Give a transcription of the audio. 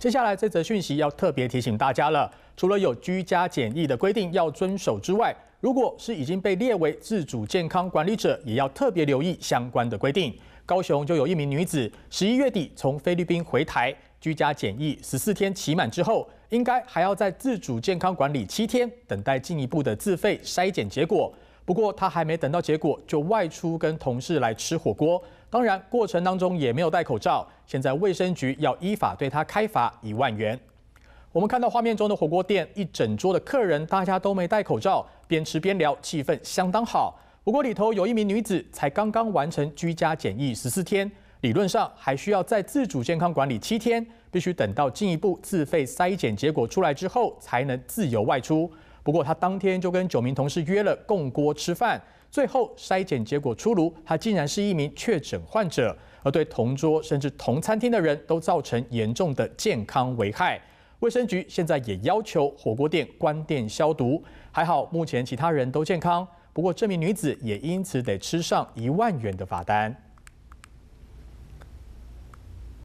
接下来这则讯息要特别提醒大家了，除了有居家检疫的规定要遵守之外，如果是已经被列为自主健康管理者，也要特别留意相关的规定。高雄就有一名女子，十一月底从菲律宾回台，居家检疫十四天期满之后，应该还要在自主健康管理七天，等待进一步的自费筛检结果。不过他还没等到结果，就外出跟同事来吃火锅，当然过程当中也没有戴口罩。现在卫生局要依法对他开罚一万元。我们看到画面中的火锅店，一整桌的客人大家都没戴口罩，边吃边聊，气氛相当好。不过里头有一名女子才刚刚完成居家检疫十四天，理论上还需要再自主健康管理七天，必须等到进一步自费筛检结果出来之后，才能自由外出。不过，他当天就跟九名同事约了共锅吃饭，最后筛检结果出炉，他竟然是一名确诊患者，而对同桌甚至同餐厅的人都造成严重的健康危害。卫生局现在也要求火锅店关店消毒，还好目前其他人都健康，不过这名女子也因此得吃上一万元的罚单。